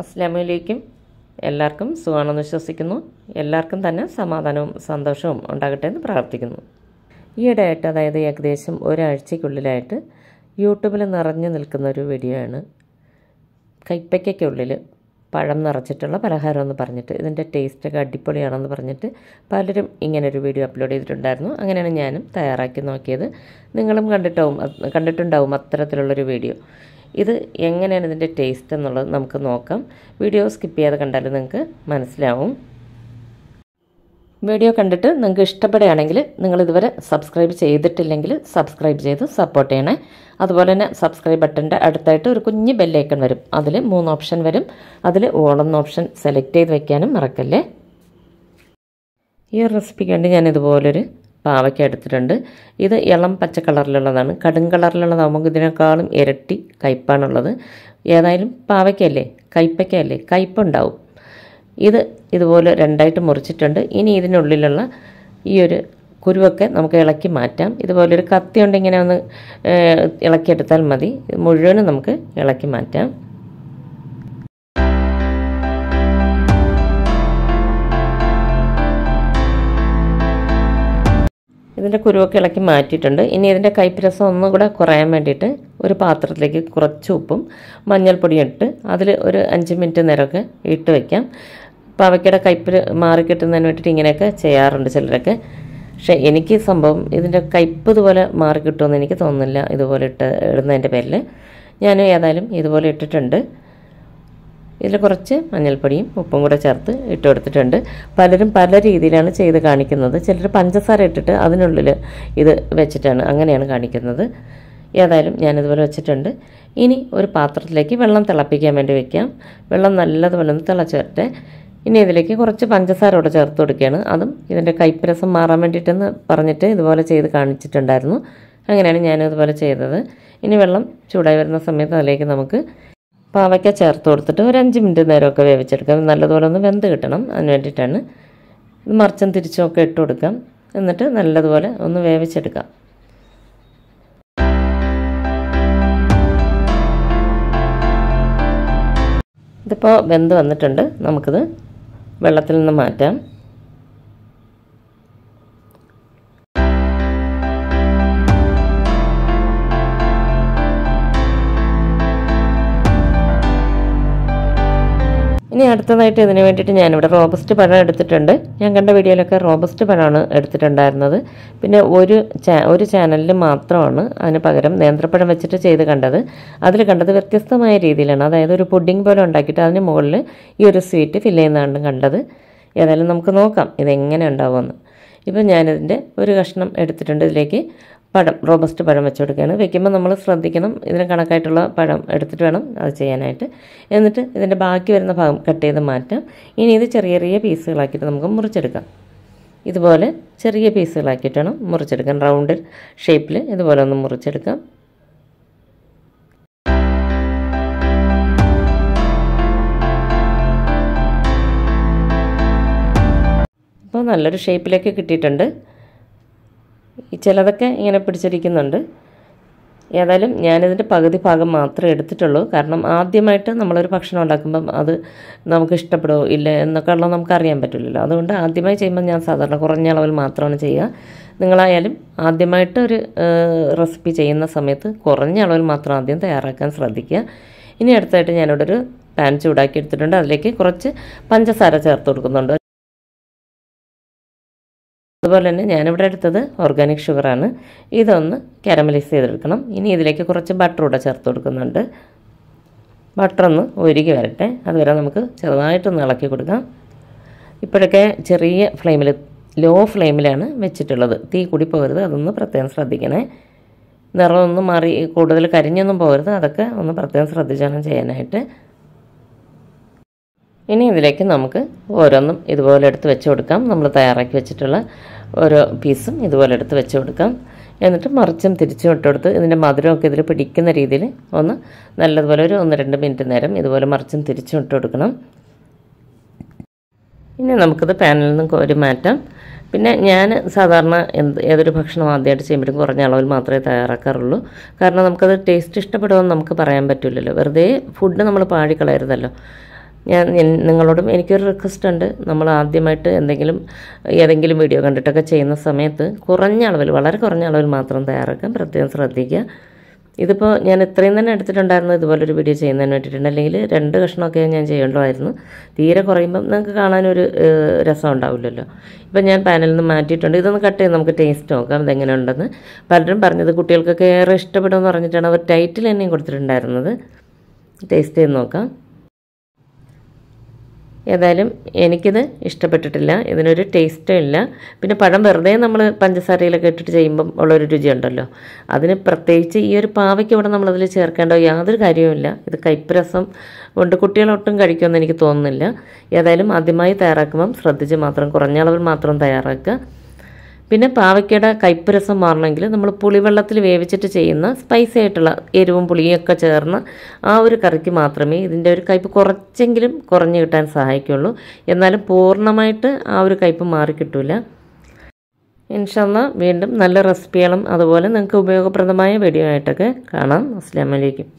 അസ്ലാമലേക്കും എല്ലാവർക്കും സുഖമാണെന്ന് വിശ്വസിക്കുന്നു എല്ലാവർക്കും തന്നെ സമാധാനവും സന്തോഷവും ഉണ്ടാകട്ടെ എന്ന് പ്രാർത്ഥിക്കുന്നു ഈയിടെയായിട്ട് അതായത് ഏകദേശം ഒരാഴ്ചയ്ക്കുള്ളിലായിട്ട് യൂട്യൂബിൽ നിറഞ്ഞു നിൽക്കുന്ന ഒരു വീഡിയോ ആണ് കൈപ്പയ്ക്കുള്ളിൽ പഴം നിറച്ചിട്ടുള്ള പലഹാരം എന്ന് പറഞ്ഞിട്ട് ഇതിൻ്റെ ടേസ്റ്റൊക്കെ അടിപൊളിയാണെന്ന് പറഞ്ഞിട്ട് പലരും ഇങ്ങനൊരു വീഡിയോ അപ്ലോഡ് ചെയ്തിട്ടുണ്ടായിരുന്നു അങ്ങനെയാണ് ഞാനും തയ്യാറാക്കി നോക്കിയത് നിങ്ങളും കണ്ടിട്ടാവും കണ്ടിട്ടുണ്ടാവും അത്തരത്തിലുള്ളൊരു വീഡിയോ ഇത് എങ്ങനെയാണ് ഇതിൻ്റെ ടേസ്റ്റ് എന്നുള്ളത് നമുക്ക് നോക്കാം വീഡിയോ സ്കിപ്പ് ചെയ്യാതെ കണ്ടാൽ നിങ്ങൾക്ക് മനസ്സിലാവും വീഡിയോ കണ്ടിട്ട് നിങ്ങൾക്ക് ഇഷ്ടപ്പെടുകയാണെങ്കിൽ നിങ്ങൾ ഇതുവരെ സബ്സ്ക്രൈബ് ചെയ്തിട്ടില്ലെങ്കിൽ സബ്സ്ക്രൈബ് ചെയ്ത് സപ്പോർട്ട് ചെയ്യണേ അതുപോലെ തന്നെ സബ്സ്ക്രൈബ് ബട്ടൻ്റെ അടുത്തായിട്ട് ഒരു കുഞ്ഞ് ബെല്ലൈക്കൺ വരും അതിൽ മൂന്ന് ഓപ്ഷൻ വരും അതിൽ ഓളെന്ന ഓപ്ഷൻ സെലക്ട് ചെയ്ത് വയ്ക്കാനും മറക്കല്ലേ ഈ റെസിപ്പിക്ക് വേണ്ടി ഞാൻ പാവയ്ക്ക എടുത്തിട്ടുണ്ട് ഇത് ഇളം പച്ച കളറിലുള്ളതാണ് കടും കളറിലുള്ളതാകുമ്പോൾ ഇതിനേക്കാളും ഇരട്ടി കയ്പ്പാണുള്ളത് ഏതായാലും പാവയ്ക്കല്ലേ കയ്പ്പയ്ക്കല്ലേ കയ്പ്പുണ്ടാവും ഇത് ഇതുപോലെ രണ്ടായിട്ട് മുറിച്ചിട്ടുണ്ട് ഇനി ഇതിനുള്ളിലുള്ള ഈ ഒരു കുരുവൊക്കെ നമുക്ക് ഇളക്കി മാറ്റാം ഇതുപോലെ ഒരു കത്തി ഉണ്ടിങ്ങനെ ഇങ്ങനെ ഒന്ന് ഇളക്കിയെടുത്താൽ മതി മുഴുവനും നമുക്ക് ഇളക്കി മാറ്റാം ഇതിൻ്റെ കുരുവൊക്കെ ഇളക്കി മാറ്റിയിട്ടുണ്ട് ഇനി ഇതിൻ്റെ കൈപ്പിരസം ഒന്നും കൂടെ കുറയാൻ വേണ്ടിയിട്ട് ഒരു പാത്രത്തിലേക്ക് കുറച്ച് ഉപ്പും മഞ്ഞൾപ്പൊടിയും ഇട്ട് അതിൽ ഒരു അഞ്ച് മിനിറ്റ് നേരമൊക്കെ ഇട്ട് വയ്ക്കാം പാവയ്ക്കയുടെ കയ്പ്പിര് മാറി കിട്ടുന്നതിന് വേണ്ടിയിട്ട് ഇങ്ങനെയൊക്കെ ചെയ്യാറുണ്ട് ചിലരൊക്കെ പക്ഷേ എനിക്ക് സംഭവം ഇതിൻ്റെ കൈപ്പ് ഇതുപോലെ മാറി കിട്ടുമെന്ന് എനിക്ക് തോന്നുന്നില്ല ഇതുപോലെ ഇട്ട് ഇടുന്നതിൻ്റെ പേരിൽ ഞാൻ ഏതായാലും ഇതുപോലെ ഇട്ടിട്ടുണ്ട് ഇതിൽ കുറച്ച് മഞ്ഞൾപ്പൊടിയും ഉപ്പും കൂടെ ചേർത്ത് ഇട്ട് കൊടുത്തിട്ടുണ്ട് പലരും പല രീതിയിലാണ് ചെയ്ത് കാണിക്കുന്നത് ചിലർ പഞ്ചസാര ഇട്ടിട്ട് അതിനുള്ളിൽ ഇത് വെച്ചിട്ടാണ് അങ്ങനെയാണ് കാണിക്കുന്നത് ഏതായാലും ഞാനിതുപോലെ വെച്ചിട്ടുണ്ട് ഇനി ഒരു പാത്രത്തിലേക്ക് വെള്ളം തിളപ്പിക്കാൻ വേണ്ടി വെക്കാം വെള്ളം നല്ലതുപോലെ ഒന്ന് തിളച്ചിട്ട് ഇനി ഇതിലേക്ക് കുറച്ച് പഞ്ചസാര കൂടെ ചേർത്ത് കൊടുക്കുകയാണ് അതും ഇതിൻ്റെ കൈപ്പരസം മാറാൻ വേണ്ടിയിട്ടെന്ന് പറഞ്ഞിട്ട് ഇതുപോലെ ചെയ്ത് കാണിച്ചിട്ടുണ്ടായിരുന്നു അങ്ങനെയാണ് ഞാനിതുപോലെ ചെയ്തത് ഇനി വെള്ളം ചൂടായി വരുന്ന സമയത്ത് അതിലേക്ക് നമുക്ക് പാവയ്ക്ക ചേർത്ത് കൊടുത്തിട്ട് ഒരു അഞ്ച് മിനിറ്റ് നേരമൊക്കെ വേവിച്ചെടുക്കാം നല്ലതുപോലെ ഒന്ന് വെന്ത് കിട്ടണം അതിന് വേണ്ടിയിട്ടാണ് ഇത് മറിച്ചും തിരിച്ചുമൊക്കെ ഇട്ട് കൊടുക്കാം എന്നിട്ട് നല്ലതുപോലെ ഒന്ന് വേവിച്ചെടുക്കാം ഇതിപ്പോൾ വെന്ത് വന്നിട്ടുണ്ട് നമുക്കിത് വെള്ളത്തിൽ നിന്ന് മാറ്റാം ഇനി അടുത്തതായിട്ട് ഇതിന് വേണ്ടിയിട്ട് ഞാനിവിടെ റോബസ്റ്റ് പഴം എടുത്തിട്ടുണ്ട് ഞാൻ കണ്ട വീഡിയോയിലൊക്കെ റോബസ്റ്റ് പഴമാണ് എടുത്തിട്ടുണ്ടായിരുന്നത് പിന്നെ ഒരു ചാ ഒരു ചാനലിൽ മാത്രമാണ് അതിന് പകരം നേന്ത്രപ്പഴം വെച്ചിട്ട് ചെയ്ത് കണ്ടത് അതിൽ കണ്ടത് വ്യത്യസ്തമായ രീതിയിലാണ് അതായത് ഒരു പുഡിംഗ് പോലെ ഉണ്ടാക്കിയിട്ട് അതിന് മുകളിൽ ഈ ഒരു സ്വീറ്റ് ഫില്ല് ചെയ്യുന്നതാണ് കണ്ടത് ഏതായാലും നമുക്ക് നോക്കാം ഇതെങ്ങനെ ഉണ്ടാവുമെന്ന് ഇപ്പം ഞാനിതിൻ്റെ ഒരു കഷ്ണം എടുത്തിട്ടുണ്ട് ഇതിലേക്ക് പഴം റോബസ്റ്റ് പഴം വെച്ച് കൊടുക്കുകയാണ് വെക്കുമ്പോൾ നമ്മൾ ശ്രദ്ധിക്കണം ഇതിന് കണക്കായിട്ടുള്ള പഴം എടുത്തിട്ട് വേണം അത് ചെയ്യാനായിട്ട് എന്നിട്ട് ഇതിൻ്റെ ബാക്കി വരുന്ന ഭാഗം കട്ട് ചെയ്ത് മാറ്റാം ഇനി ഇത് ചെറിയ ചെറിയ പീസുകളാക്കിയിട്ട് നമുക്ക് മുറിച്ചെടുക്കാം ഇതുപോലെ ചെറിയ പീസുകളാക്കിയിട്ട് വേണം മുറിച്ചെടുക്കാൻ റൗണ്ട് ഷേപ്പിൽ ഇതുപോലെ ഒന്ന് മുറിച്ചെടുക്കാം അപ്പോൾ നല്ലൊരു ഷേപ്പിലേക്ക് കിട്ടിയിട്ടുണ്ട് ഈ ചിലതൊക്കെ ഇങ്ങനെ പിടിച്ചിരിക്കുന്നുണ്ട് ഏതായാലും ഞാനിതിൻ്റെ പകുതി ഭാഗം മാത്രമേ എടുത്തിട്ടുള്ളൂ കാരണം ആദ്യമായിട്ട് നമ്മളൊരു ഭക്ഷണം ഉണ്ടാക്കുമ്പം അത് നമുക്ക് ഇഷ്ടപ്പെടുമോ ഇല്ല എന്നൊക്കെ ഉള്ളത് നമുക്ക് അറിയാൻ പറ്റില്ലല്ലോ അതുകൊണ്ട് ആദ്യമായി ചെയ്യുമ്പോൾ ഞാൻ സാധാരണ കുറഞ്ഞ അളവിൽ മാത്രമാണ് ചെയ്യുക നിങ്ങളായാലും ആദ്യമായിട്ട് ഒരു റെസിപ്പി ചെയ്യുന്ന സമയത്ത് കുറഞ്ഞ അളവിൽ മാത്രം ആദ്യം തയ്യാറാക്കാൻ ശ്രദ്ധിക്കുക ഇനി അടുത്തായിട്ട് ഞാനിവിടെ ഒരു പാൻ ചൂടാക്കി എടുത്തിട്ടുണ്ട് അതിലേക്ക് കുറച്ച് പഞ്ചസാര ചേർത്ത് കൊടുക്കുന്നുണ്ട് അതുപോലെ തന്നെ ഞാനിവിടെ എടുത്തത് ഓർഗാനിക് ഷുഗറാണ് ഇതൊന്ന് കാരമലൈസ് ചെയ്തെടുക്കണം ഇനി ഇതിലേക്ക് കുറച്ച് ബട്ടർ കൂടെ ചേർത്ത് കൊടുക്കുന്നുണ്ട് ബട്ടറൊന്ന് ഒരുകി വരട്ടെ അതുവരെ നമുക്ക് ചെറുതായിട്ടൊന്ന് ഇളക്കി കൊടുക്കാം ഇപ്പോഴൊക്കെ ചെറിയ ഫ്ലെയിമിൽ ലോ ഫ്ലെയിമിലാണ് വെച്ചിട്ടുള്ളത് തീ കൂടി പോകരുത് അതൊന്ന് പ്രത്യേകം ശ്രദ്ധിക്കണേ നിറമൊന്നും മാറി കൂടുതൽ കരിഞ്ഞൊന്നും പോകരുത് അതൊക്കെ ഒന്ന് പ്രത്യേകം ശ്രദ്ധിച്ചാണ് ചെയ്യാനായിട്ട് ഇനി ഇതിലേക്ക് നമുക്ക് ഓരോന്നും ഇതുപോലെ എടുത്ത് വെച്ച് കൊടുക്കാം നമ്മൾ തയ്യാറാക്കി വെച്ചിട്ടുള്ള ഓരോ പീസും ഇതുപോലെ എടുത്ത് വെച്ച് കൊടുക്കാം എന്നിട്ട് മറിച്ചും തിരിച്ചും ഇട്ടുകൊടുത്ത് ഇതിൻ്റെ മധുരമൊക്കെ ഇതിൽ പിടിക്കുന്ന രീതിയിൽ ഒന്ന് നല്ലതുപോലെ ഒരു ഒന്ന് രണ്ട് മിനിറ്റ് നേരം ഇതുപോലെ മറിച്ചും തിരിച്ചും ഇട്ട് കൊടുക്കണം ഇനി നമുക്കിത് പാനിൽ നിന്ന് കോരി മാറ്റാം പിന്നെ ഞാൻ സാധാരണ എന്ത് ഏതൊരു ഭക്ഷണം ആദ്യമായിട്ട് ചെയ്യുമ്പോഴും കുറഞ്ഞ അളവിൽ മാത്രമേ തയ്യാറാക്കാറുള്ളൂ കാരണം നമുക്കത് ടേസ്റ്റ് ഇഷ്ടപ്പെടുമെന്ന് നമുക്ക് പറയാൻ പറ്റില്ലല്ലോ വെറുതെ ഫുഡ് നമ്മൾ പാഴിക്കളയരുതല്ലോ ഞാൻ നിങ്ങളോടും എനിക്കൊരു റിക്വസ്റ്റ് ഉണ്ട് നമ്മൾ ആദ്യമായിട്ട് എന്തെങ്കിലും ഏതെങ്കിലും വീഡിയോ കണ്ടിട്ടൊക്കെ ചെയ്യുന്ന സമയത്ത് കുറഞ്ഞ അളവിൽ വളരെ കുറഞ്ഞ അളവിൽ മാത്രം തയ്യാറാക്കാൻ പ്രത്യേകം ശ്രദ്ധിക്കുക ഇതിപ്പോൾ ഞാൻ ഇത്രയും തന്നെ എടുത്തിട്ടുണ്ടായിരുന്നു ഇതുപോലൊരു വീഡിയോ ചെയ്യുന്നതിന് വേണ്ടിയിട്ടുണ്ട് അല്ലെങ്കിൽ രണ്ട് കഷ്ണമൊക്കെ ഞാൻ ചെയ്യേണ്ടതായിരുന്നു തീരെ കുറയുമ്പം നിങ്ങൾക്ക് കാണാനൊരു രസം ഉണ്ടാവില്ലല്ലോ ഇപ്പം ഞാൻ പാനലിൽ നിന്ന് മാറ്റിയിട്ടുണ്ട് ഇതൊന്ന് കട്ട് ചെയ്ത് നമുക്ക് ടേസ്റ്റ് നോക്കാം ഇതെങ്ങനെ ഉണ്ടെന്ന് പലരും പറഞ്ഞത് കുട്ടികൾക്കൊക്കെ ഏറെ ഇഷ്ടപ്പെടുമെന്ന് പറഞ്ഞിട്ടാണ് അവർ ടൈറ്റിൽ തന്നെയും കൊടുത്തിട്ടുണ്ടായിരുന്നത് ടേസ്റ്റ് ചെയ്ത് നോക്കാം ഏതായാലും എനിക്കിത് ഇഷ്ടപ്പെട്ടിട്ടില്ല ഇതിനൊരു ടേസ്റ്റും ഇല്ല പിന്നെ പഴം വെറുതെ നമ്മൾ പഞ്ചസാരയിലൊക്കെ ഇട്ടിട്ട് ചെയ്യുമ്പം ഉള്ളൊരു രുചിയുണ്ടല്ലോ അതിന് പ്രത്യേകിച്ച് ഈ ഒരു പാവയ്ക്ക് ഇവിടെ നമ്മളതിൽ ചേർക്കേണ്ട യാതൊരു കാര്യവുമില്ല ഇത് കൈപ്പരസം കൊണ്ട് കുട്ടികളൊട്ടും കഴിക്കുമെന്ന് എനിക്ക് തോന്നുന്നില്ല ഏതായാലും ആദ്യമായി തയ്യാറാക്കുമ്പം ശ്രദ്ധിച്ച് മാത്രം കുറഞ്ഞ അളവിൽ മാത്രം തയ്യാറാക്കുക പിന്നെ പാവയ്ക്കയുടെ രസം മാറണമെങ്കിൽ നമ്മൾ പുളിവെള്ളത്തിൽ വേവിച്ചിട്ട് ചെയ്യുന്ന സ്പൈസി ആയിട്ടുള്ള എരിവും പുളിയും ഒക്കെ ചേർന്ന് ആ ഒരു കറിക്ക് മാത്രമേ ഇതിൻ്റെ ഒരു കയ്പ് കുറച്ചെങ്കിലും കുറഞ്ഞു കിട്ടാൻ സഹായിക്കുള്ളൂ എന്നാലും പൂർണ്ണമായിട്ട് ആ ഒരു കയ്പ് മാറിക്കിട്ടില്ല ഇൻഷല്ല വീണ്ടും നല്ല റെസിപ്പികളും അതുപോലെ നിങ്ങൾക്ക് ഉപയോഗപ്രദമായ വീഡിയോ ആയിട്ടൊക്കെ കാണാം അസ്ലാമലേക്കും